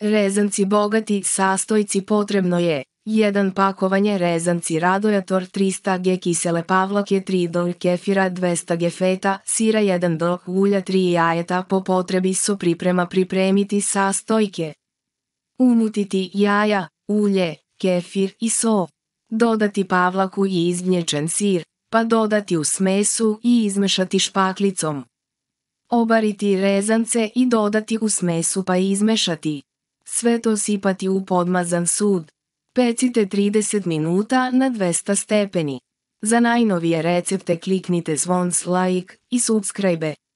Rezanci bogati sastojci potrebno je 1 pakovanje rezanci radojator 300 g kisele pavlake 3 dol kefira 200 g feta, sira 1 dol ulja 3 jajeta po potrebi su priprema pripremiti sastojke. Umutiti jaja, ulje, kefir i so. Dodati pavlaku i izgnječen sir, pa dodati u smesu i izmešati špaklicom. Obariti rezance i dodati u smesu pa izmešati sve to sipati u podmazan sud. Pecite 30 minuta na 200 stepeni. Za najnovije recepte kliknite zvon like i subscribe.